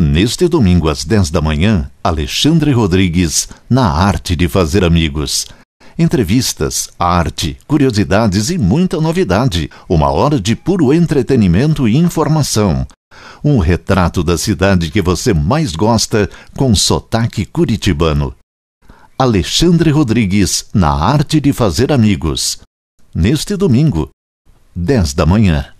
Neste domingo às 10 da manhã, Alexandre Rodrigues na Arte de Fazer Amigos. Entrevistas, arte, curiosidades e muita novidade. Uma hora de puro entretenimento e informação. Um retrato da cidade que você mais gosta com sotaque curitibano. Alexandre Rodrigues na Arte de Fazer Amigos. Neste domingo, 10 da manhã.